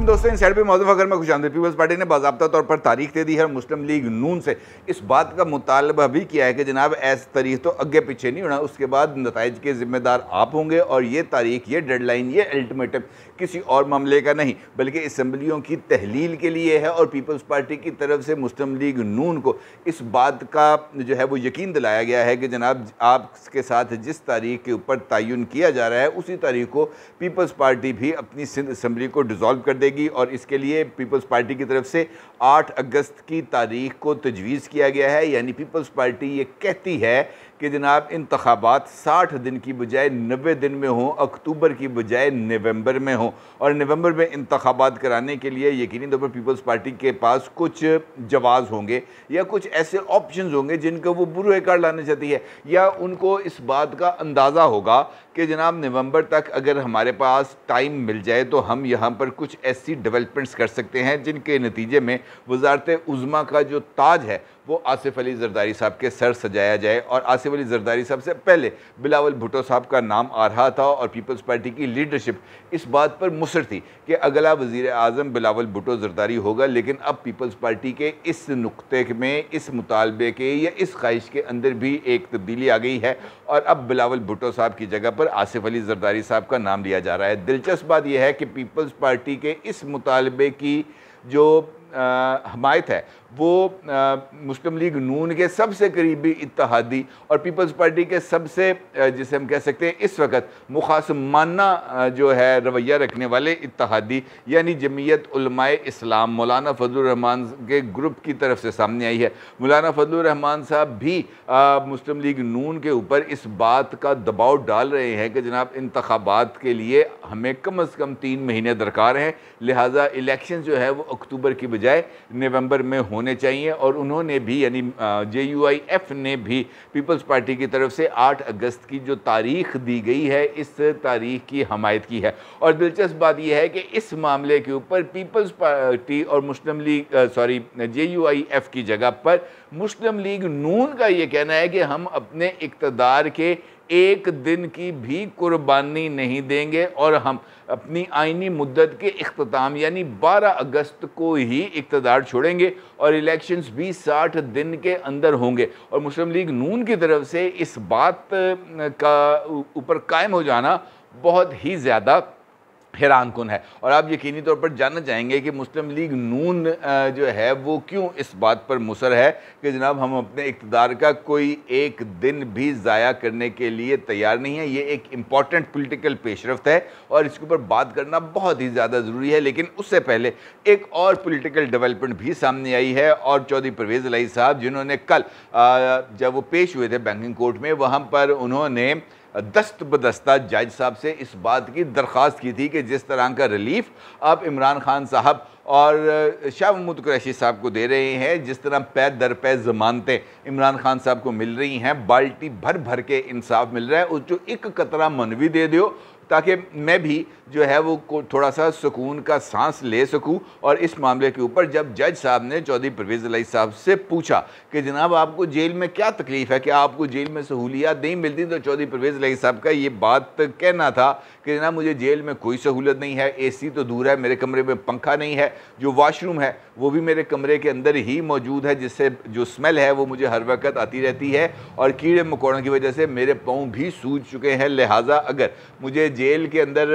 मुहतरम दोस्तों इन सैड पे मौजूद अगर मैं खुश आंदी पीपल्स पार्टी ने बाबा तौर पर तारीख दे दी है मुस्लिम लीग नून से इस बात का मुतालबा भी किया है कि जनाब ऐस तारीख तो अगे पीछे नहीं होना उसके बाद नतज के ज़िम्मेदार आप होंगे और ये तारीख ये डेड लाइन ये अल्टीमेटम किसी और मामले का नहीं बल्कि इसम्बलियों की तहलील के लिए है और पीपल्स पार्टी की तरफ से मुस्लिम लीग नून को इस बात का जो है वो यकीन दिलाया गया है कि जनाब आपके साथ जिस तारीख के ऊपर तयन किया जा रहा है उसी तारीख को पीपल्स पार्टी भी अपनी सिंध इसम्बली को डिज़ोल्व कर देगी मिलेगी और इसके लिए पीपल्स पार्टी की तरफ से 8 अगस्त की तारीख को तजवीज़ किया गया है यानी पीपल्स पार्टी ये कहती है कि जनाब इंतबात साठ दिन की बजाय नबे दिन में हों अक्टूबर की बजाय नवंबर में हों और नवंबर में इंतबात कराने के लिए यकीनी तौर पर पीपल्स पार्टी के पास कुछ जवाज़ होंगे या कुछ ऐसे ऑप्शन होंगे जिनका वो बुरे कार्ड लाना चाहती है या उनको इस बात का अंदाज़ा होगा कि जनाब नवंबर तक अगर हमारे पास टाइम मिल जाए तो हम यहाँ पर कुछ ऐसी डेवलपमेंट्स कर सकते हैं जिनके नतीजे में वजारत उज़मा का जो ताज है वो आसिफ अली जरदारी साहब के सर सजाया जाए और आसिफ अली जरदारी साहब से पहले बिलावल भुटो साहब का नाम आ रहा था और पीपल्स पार्टी की लीडरशिप इस बात पर मुसर थी कि अगला वज़ी अजम बिलावल भुटो जरदारी होगा लेकिन अब पीपल्स पार्टी के इस नुकते में इस मुतालबे के या इस ख्वाहिश के अंदर भी एक तब्दीली आ गई है और अब बिलावल भुटो साहब की जगह पर आसिफ अली जरदारी साहब का नाम लिया जा रहा है दिलचस्प बात यह है कि पीपल्स पार्टी के इस मुतालबे की जो आ, हमायत है वो मुस्लिम लीग नून के सबसे करीबी इतिहादी और पीपल्स पार्टी के सबसे जिसे हम कह सकते हैं इस वक्त मुखासमाना जो है रवैया रखने वाले इतिहादी यानी जमीयत उलमाए इस्लाम मौलाना फजल रहमान के ग्रुप की तरफ से सामने आई है मौलाना फजल रहमान साहब भी मुस्लिम लीग नून के ऊपर इस बात का दबाव डाल रहे हैं कि जनाब इंतबात के लिए हमें कम अज़ कम तीन महीने दरकार हैं लिहाजा इलेक्शन जो है वो अक्टूबर की बजाय नवंबर में हो होने चाहिए और उन्होंने भी यानी जे यू आई एफ ने भी पीपल्स पार्टी की तरफ से 8 अगस्त की जो तारीख दी गई है इस तारीख की हमायत की है और दिलचस्प बात यह है कि इस मामले के ऊपर पीपल्स पार्टी और Muslim league sorry J U I F की जगह पर मुस्लिम लीग नून का ये कहना है कि हम अपने इकतदार के एक दिन की भी कुर्बानी नहीं देंगे और हम अपनी आइनी मुद्दत के अख्ताम यानी 12 अगस्त को ही इकतदार छोड़ेंगे और इलेक्शंस भी 60 दिन के अंदर होंगे और मुस्लिम लीग नून की तरफ से इस बात का ऊपर कायम हो जाना बहुत ही ज़्यादा हैरान कन है और आप यकीनी तौर पर जानना चाहेंगे कि मुस्लिम लीग नून जो है वो क्यों इस बात पर मुसर है कि जनाब हम अपने इकतदार का कोई एक दिन भी ज़ाया करने के लिए तैयार नहीं है ये एक इम्पॉर्टेंट पोलिटिकल पेशरफ है और इसके ऊपर बात करना बहुत ही ज़्यादा ज़रूरी है लेकिन उससे पहले एक और पोलिटिकल डेवलपमेंट भी सामने आई है और चौधरी परवेज़ अलाई साहब जिन्होंने कल जब वो पेश हुए थे बैंकिंग कोर्ट में वहाँ पर उन्होंने दस्त बदस्ता जज साहब से इस बात की दरख्वास्त की थी कि जिस तरह का रिलीफ आप इमरान खान साहब और शाह महमूद कुरैशी साहब को दे रहे हैं जिस तरह पै दर पै ज़मानतें इमरान खान साहब को मिल रही हैं बाल्टी भर भर के इंसाफ मिल रहा है उस जो एक कतरा मनवी दे दो ताकि मैं भी जो है वो थोड़ा सा सुकून का सांस ले सकूं और इस मामले के ऊपर जब जज साहब ने चौधरी परवेज़ अली साहब से पूछा कि जनाब आपको जेल में क्या तकलीफ़ है कि आपको जेल में सहूलियात नहीं मिलती तो चौधरी परवेज़ अली साहब का ये बात कहना था कि जनाब मुझे जेल में कोई सहूलत नहीं है ए तो दूर है मेरे कमरे में पंखा नहीं है जो वाशरूम है वो भी मेरे कमरे के अंदर ही मौजूद है जिससे जो स्मेल है वो मुझे हर वक्त आती रहती है और कीड़े मकोड़ों की वजह से मेरे पाँव भी सूझ चुके हैं लिहाजा अगर मुझे जेल के अंदर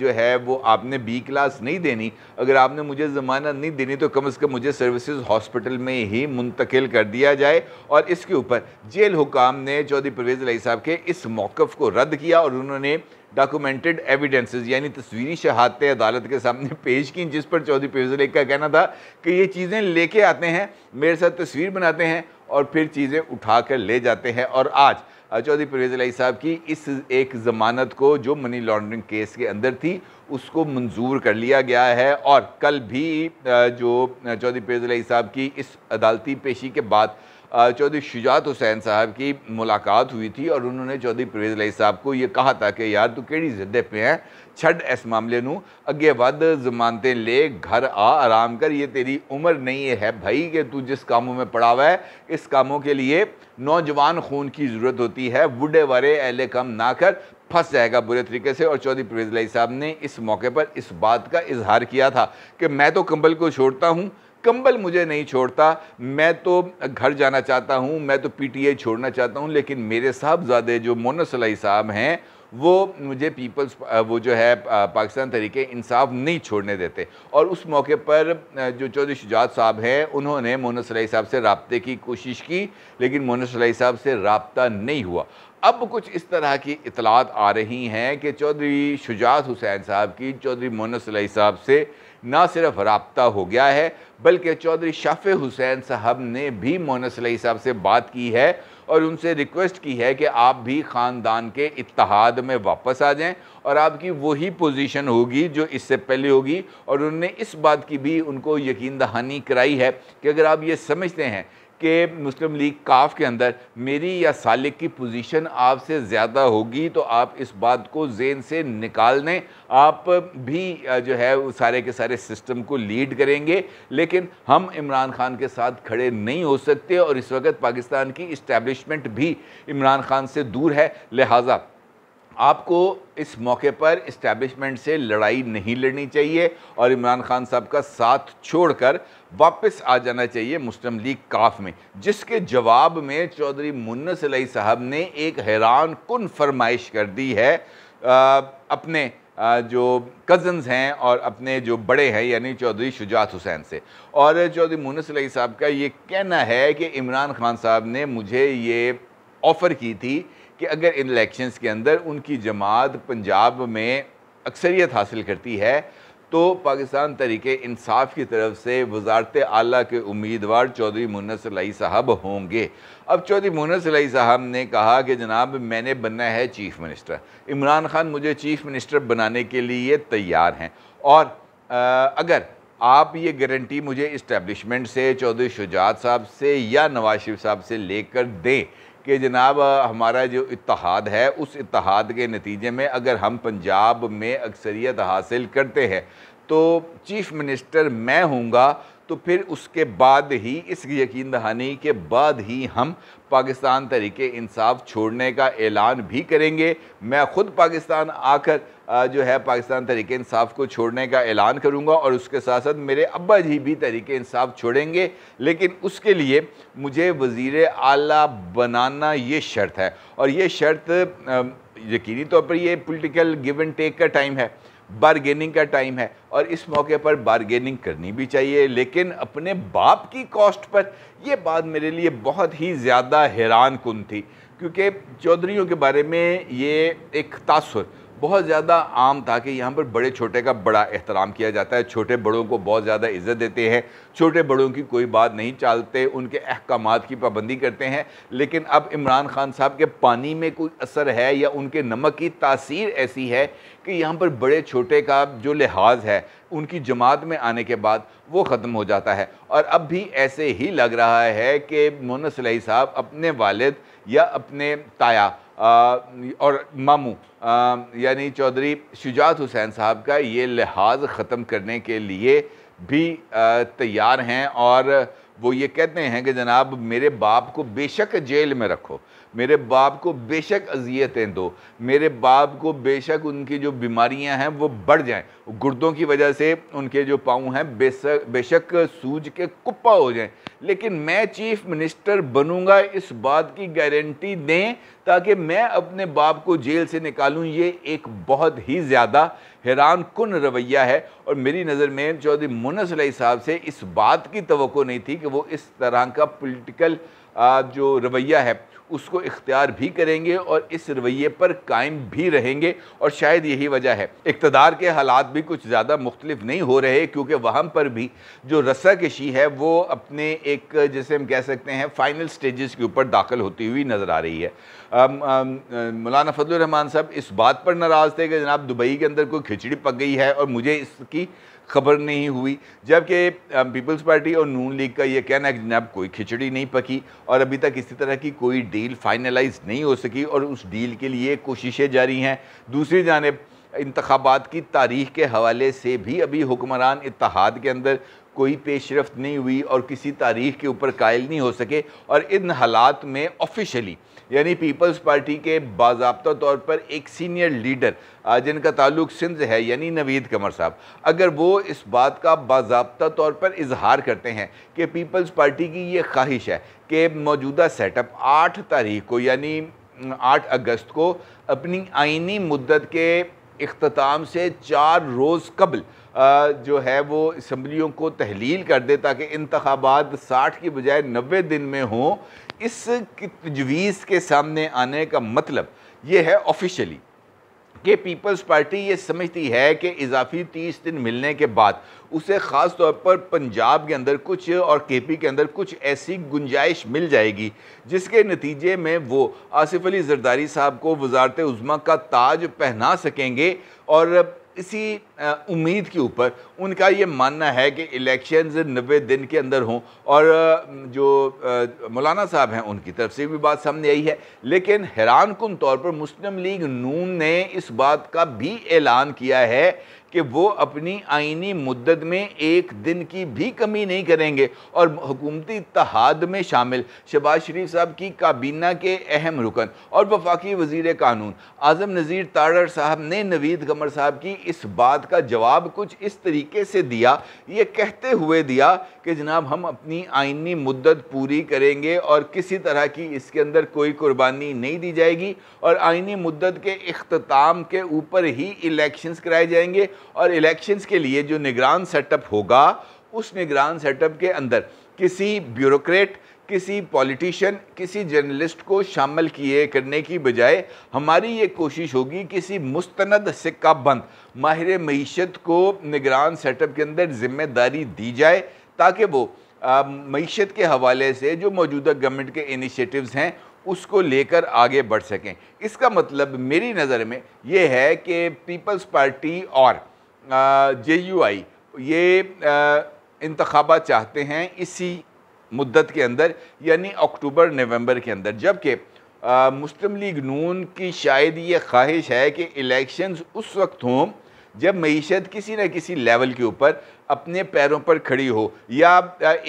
जो है वो आपने बी क्लास नहीं देनी अगर आपने मुझे ज़मानत नहीं देनी तो कम अज़ कम मुझे सर्विसेज हॉस्पिटल में ही मुंतकिल कर दिया जाए और इसके ऊपर जेल हुकाम ने चौधरी परवेज़ अली साहब के इस मौक़ को रद्द किया और उन्होंने डॉक्यूमेंटेड एविडेंसेस यानी तस्वीरी शहादतें अदालत के सामने पेश की जिस पर चौधरी पेज लेख का कहना था कि ये चीज़ें लेके आते हैं मेरे साथ तस्वीर बनाते हैं और फिर चीज़ें उठा कर ले जाते हैं और आज चौधरी परवेज़ अली साहब की इस एक ज़मानत को जो मनी लॉन्ड्रिंग केस के अंदर थी उसको मंजूर कर लिया गया है और कल भी जो चौधरी परवेज़ अली साहब की इस अदालती पेशी के बाद चौधरी शुजात हुसैन साहब की मुलाकात हुई थी और उन्होंने चौधरी परवेज लाई साहब को ये कहा था कि यार तू कि जिद्दे पे है छड़ इस मामले ਨੂੰ अगे ਵੱਧ जमानते ले घर आ आराम कर ये तेरी उम्र नहीं है भाई कि तू जिस कामों में पड़ा हुआ है इस कामों के लिए नौजवान खून की ज़रूरत होती है बुढ़े वारे अहले कम ना कर फंस जाएगा बुरे तरीके से और चौधरी परवेज लाई साहब ने इस मौके पर इस बात का इजहार किया था कि मैं तो कंबल को छोड़ता हूँ कंबल मुझे नहीं छोड़ता मैं तो घर जाना चाहता हूँ मैं तो पीटीआई छोड़ना चाहता हूँ लेकिन मेरे साहबजादे जो मोनसलाई साहब हैं वो मुझे पीपल्स वो जो है पाकिस्तान तरीके इंसाफ नहीं छोड़ने देते और उस मौके पर जो चौधरी शुजात साहब हैं उन्होंने मोनस साहब से रबते की कोशिश की लेकिन मोनस साहब से रबता नहीं हुआ अब कुछ इस तरह की इतलात आ रही हैं कि चौधरी शुजात हुसैन साहब की चौधरी मोनस साहब से ना सिर्फ रबता हो गया है बल्कि चौधरी शाफ़ हुसैन साहब ने भी मोनसलही साहब से बात की है और उनसे रिक्वेस्ट की है कि आप भी ख़ानदान के इतिहाद में वापस आ जाएं और आपकी वही पोजीशन होगी जो इससे पहले होगी और उन्होंने इस बात की भी उनको यकीन दहानी कराई है कि अगर आप ये समझते हैं कि मुस्लिम लीग काफ के अंदर मेरी या सालिक की पोजीशन आपसे ज़्यादा होगी तो आप इस बात को जेन से निकाल दें आप भी जो है उस सारे के सारे सिस्टम को लीड करेंगे लेकिन हम इमरान खान के साथ खड़े नहीं हो सकते और इस वक्त पाकिस्तान की इस्टेब्लिशमेंट भी इमरान खान से दूर है लिहाजा आपको इस मौके पर इस्टेब्लिशमेंट से लड़ाई नहीं लड़नी चाहिए और इमरान खान साहब का साथ छोड़कर वापस आ जाना चाहिए मुस्लिम लीग काफ में जिसके जवाब में चौधरी मुन्ना अली साहब ने एक हैरान कन फरमाइश कर दी है आ, अपने आ, जो कज़न्स हैं और अपने जो बड़े हैं यानी चौधरी शुजात हुसैन से और चौधरी मुनस साहब का ये कहना है कि इमरान खान साहब ने मुझे ये ऑफ़र की थी कि अगर इन इलेक्शंस के अंदर उनकी जमात पंजाब में अक्सरियत हासिल करती है तो पाकिस्तान तरीके इंसाफ की तरफ से वजारत आला के उम्मीदवार चौधरी मुन्ना सलाई साहब होंगे अब चौधरी मुन्ना सलाई साहब ने कहा कि जनाब मैंने बनना है चीफ़ मिनिस्टर इमरान ख़ान मुझे चीफ़ मिनिस्टर बनाने के लिए तैयार हैं और आ, अगर आप ये गारंटी मुझे इस्टेब्लिशमेंट से चौधरी शुजात साहब से या नवाज शरीफ साहब से लेकर दें कि जनाब हमारा जो इतिहाद है उस इतिहाद के नतीजे में अगर हम पंजाब में अक्सरियत हासिल करते हैं तो चीफ़ मिनिस्टर मैं हूँगा तो फिर उसके बाद ही इस यकीन दहानी के बाद ही हम पाकिस्तान तरीके इंसाफ छोड़ने का ऐलान भी करेंगे मैं ख़ुद पाकिस्तान आकर जो है पाकिस्तान तरीके इंसाफ को छोड़ने का ऐलान करूंगा और उसके साथ साथ मेरे अब्बा जी भी तरीके इंसाफ छोड़ेंगे लेकिन उसके लिए मुझे वज़ी अला बनाना ये शर्त है और ये शर्त यकीनी तौर पर ये पॉलिटिकल गिव एंड टेक का टाइम है बारगेनिंग का टाइम है और इस मौके पर बारगेनिंग करनी भी चाहिए लेकिन अपने बाप की कॉस्ट पर यह बात मेरे लिए बहुत ही ज़्यादा हैरान कन थी क्योंकि चौधरीों के बारे में ये एक तासर बहुत ज़्यादा आम था कि यहाँ पर बड़े छोटे का बड़ा एहतराम किया जाता है छोटे बड़ों को बहुत ज़्यादा इज़्ज़त देते हैं छोटे बड़ों की कोई बात नहीं चालते उनके अहकाम की पाबंदी करते हैं लेकिन अब इमरान खान साहब के पानी में कोई असर है या उनके नमक की तासीर ऐसी है कि यहाँ पर बड़े छोटे का जो लिहाज है उनकी जमात में आने के बाद वो ख़त्म हो जाता है और अब भी ऐसे ही लग रहा है कि मोनसलही साहब अपने वालिद या अपने ताया और मामू यानी चौधरी शुजात हुसैन साहब का ये लिहाज ख़त्म करने के लिए भी तैयार हैं और वो ये कहते हैं कि जनाब मेरे बाप को बेशक जेल में रखो मेरे बाप को बेशक अजियतें दो मेरे बाप को बेशक उनकी जो बीमारियां हैं वो बढ़ जाएं गुर्दों की वजह से उनके जो पाँव हैं बेशक बेशक सूज के कुप्पा हो जाएं लेकिन मैं चीफ मिनिस्टर बनूंगा इस बात की गारंटी दें ताकि मैं अपने बाप को जेल से निकालूं ये एक बहुत ही ज़्यादा हैरान कन रवैया है और मेरी नज़र में चौधरी मुनसलाई साहब से इस बात की तो नहीं थी कि वो इस तरह का पोलिटिकल जो रवैया है उसको इख्तियार भी करेंगे और इस रवैये पर कायम भी रहेंगे और शायद यही वजह है इकतदार के हालात भी कुछ ज़्यादा मुख्तलिफ नहीं हो रहे क्योंकि वहाँ पर भी जो रस्सा कशी है वो अपने एक जैसे हम कह सकते हैं फ़ाइनल स्टेजेस के ऊपर दाखिल होती हुई नज़र आ रही है मौलाना फजल रहमान साहब इस बात पर नाराज़ थे कि जनाब दुबई के अंदर कोई खिचड़ी पक गई है और मुझे इसकी खबर नहीं हुई जबकि पीपल्स पार्टी और नून लीग का ये कहना है कि जनाब कोई खिचड़ी नहीं पकी और अभी तक इसी तरह की कोई डील फाइनलाइज नहीं हो सकी और उस डील के लिए कोशिशें जारी हैं दूसरी जानब इंतबात की तारीख के हवाले से भी अभी हुक्मरान इतिहाद के अंदर कोई पेशरफ नहीं हुई और किसी तारीख के ऊपर कायल नहीं हो सके और इन हालात में ऑफिशली यानी पीपल्स पार्टी के बाबा तौर पर एक सीनियर लीडर जिनका ताल्लुक सिंध है यानी नवीद कमर साहब अगर वो इस बात का बाबा तौर पर इजहार करते हैं कि पीपल्स पार्टी की ये ख्वाहिश है कि मौजूदा सेटअप आठ तारीख को यानी आठ अगस्त को अपनी आइनी मुद्दत के अख्ताम से चार रोज़ कबल जो है वो इसम्बलियों को तहलील कर दे ताकि इंतबात साठ की बजाय नबे दिन में हों इस तजवीज़ के सामने आने का मतलब ये है ऑफिशली कि पीपल्स पार्टी ये समझती है कि इजाफी तीस दिन मिलने के बाद उसे ख़ास तौर पर पंजाब के अंदर कुछ और के पी के अंदर कुछ ऐसी गुंजाइश मिल जाएगी जिसके नतीजे में वो आसिफ अली जरदारी साहब को वजारत उज़मा का ताज पहना सकेंगे और इसी उम्मीद के ऊपर उनका ये मानना है कि इलेक्शंस नब्बे दिन के अंदर हों और जो मौलाना साहब हैं उनकी तरफ से भी बात सामने आई है लेकिन हैरान कन तौर पर मुस्लिम लीग नून ने इस बात का भी ऐलान किया है कि वो अपनी आइनी मुद्दत में एक दिन की भी कमी नहीं करेंगे और हुकूमती इतहाद में शामिल शहबाज शरीफ साहब की काबीना के अहम रुकन और वफाकी वजीर कानून आज़म नज़ीर ताडर साहब ने नवीद कमर साहब की इस बात का जवाब कुछ इस तरीके से दिया ये कहते हुए दिया कि जनाब हम अपनी आइनी मुद्दत पूरी करेंगे और किसी तरह की इसके अंदर कोई कुर्बानी नहीं दी जाएगी और आइनी मुद्दत के अख्ताम के ऊपर ही इलेक्शंस कराए जाएंगे और इलेक्शंस के लिए जो निगरान सेटअप होगा उस निगरान सेटअप के अंदर किसी ब्यूरोक्रेट किसी पॉलिटिशियन किसी जर्नलिस्ट को शामिल किए करने की बजाय हमारी ये कोशिश होगी किसी मुस्तंद सिक्का बंद माहिर मीशत को निगरान सेटअप के अंदर ज़िम्मेदारी दी जाए ताकि वो मीशत के हवाले से जो मौजूदा गवर्नमेंट के इनिशिएटिव्स हैं उसको लेकर आगे बढ़ सकें इसका मतलब मेरी नज़र में ये है कि पीपल्स पार्टी और जे यू आई ये इंतखबा चाहते हैं इसी मुद्दत के अंदर यानी अक्टूबर नवंबर के अंदर जबकि मुस्लिम लीग नून की शायद ये ख्वाहिश है कि इलेक्शंस उस वक्त हों जब मीशत किसी न किसी लेवल के ऊपर अपने पैरों पर खड़ी हो या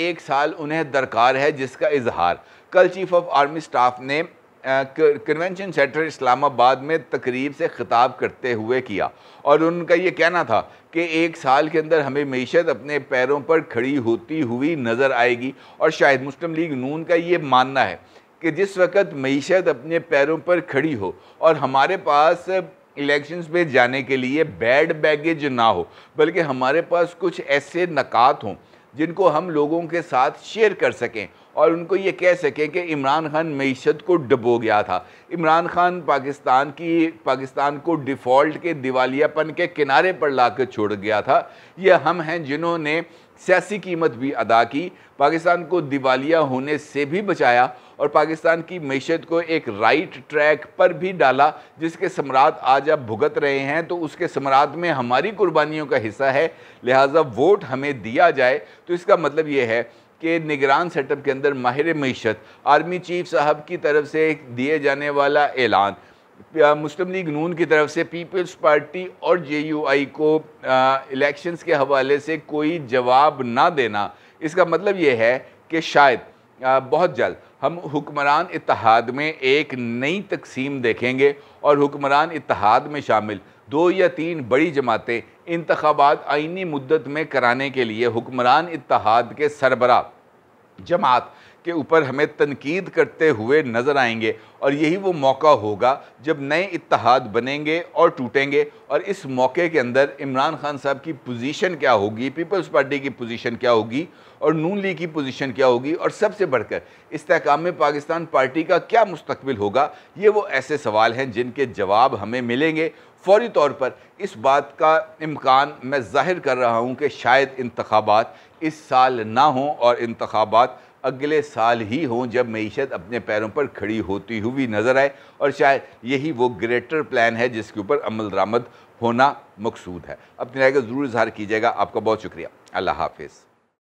एक साल उन्हें दरकार है जिसका इजहार कल चीफ ऑफ आर्मी स्टाफ ने कन्वेंशन सेंटर इस्लामाबाद में तकरीब से ख़िताब करते हुए किया और उनका ये कहना था कि एक साल के अंदर हमें मीशत अपने पैरों पर खड़ी होती हुई नज़र आएगी और शायद मुस्लिम लीग नून का ये मानना है कि जिस वक्त मीशत अपने पैरों पर खड़ी हो और हमारे पास इलेक्शंस में जाने के लिए बैड बैगेज ना हो बल्कि हमारे पास कुछ ऐसे नक़ात हों जिनको हम लोगों के साथ शेयर कर सकें और उनको ये कह सकें कि इमरान खान मीशत को डबो गया था इमरान खान पाकिस्तान की पाकिस्तान को डिफ़ॉल्ट के दिवालियापन के किनारे पर ला कर छोड़ गया था ये हम हैं जिन्होंने सियासी कीमत भी अदा की पाकिस्तान को दिवालिया होने से भी बचाया और पाकिस्तान की मीशत को एक राइट ट्रैक पर भी डाला जिसके समरात आज आप भुगत रहे हैं तो उसके समरात में हमारी कुर्बानियों का हिस्सा है लिहाजा वोट हमें दिया जाए तो इसका मतलब ये है के निगरान सेटअप के अंदर माहिर मीशत आर्मी चीफ साहब की तरफ से दिए जाने वाला ऐलान मुस्लिम लीग नून की तरफ से पीपल्स पार्टी और आई को इलेक्शंस के हवाले से कोई जवाब ना देना इसका मतलब ये है कि शायद आ, बहुत जल्द हम हुक्मरान इतिहाद में एक नई तकसीम देखेंगे और हुक्मरान इतिहाद में शामिल दो या तीन बड़ी जमातें इंतबात आइनी मुद्दत में कराने के लिए हुक्मरान इतिहाद के सरबरा जमात के ऊपर हमें तनकीद करते हुए नज़र आएंगे और यही वो मौका होगा जब नए इतिहाद बनेंगे और टूटेंगे और इस मौके के अंदर इमरान खान साहब की पोजीशन क्या होगी पीपल्स पार्टी की पोजीशन क्या होगी और नून लीग की पोजीशन क्या होगी और सबसे बढ़कर इसकाम पाकिस्तान पार्टी का क्या मुस्तबिल होगा ये वो ऐसे सवाल हैं जिनके जवाब हमें मिलेंगे फौरी तौर पर इस बात का इम्कान मैं जाहिर कर रहा हूँ कि शायद इंतबात इस साल ना हों और इंतबात अगले साल ही हों जब मीशत अपने पैरों पर खड़ी होती हुई नज़र आए और शायद यही वो ग्रेटर प्लान है जिसके ऊपर अमल दरामद होना मकसूद है अपनी राय का ज़रूर इजहार कीजिएगा आपका बहुत शुक्रिया अल्लाह हाफिज़